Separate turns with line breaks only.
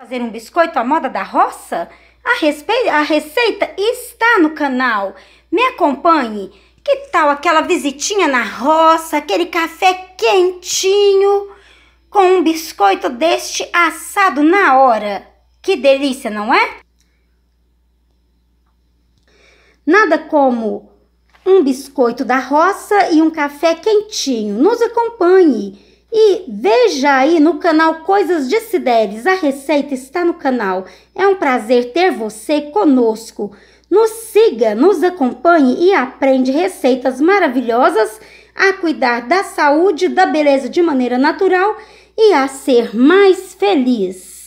Fazer um biscoito à moda da roça? A, respe... a receita está no canal. Me acompanhe. Que tal aquela visitinha na roça, aquele café quentinho com um biscoito deste assado na hora? Que delícia, não é? Nada como um biscoito da roça e um café quentinho. Nos acompanhe. E veja aí no canal Coisas de Cideres, a receita está no canal. É um prazer ter você conosco. Nos siga, nos acompanhe e aprende receitas maravilhosas a cuidar da saúde, da beleza de maneira natural e a ser mais feliz.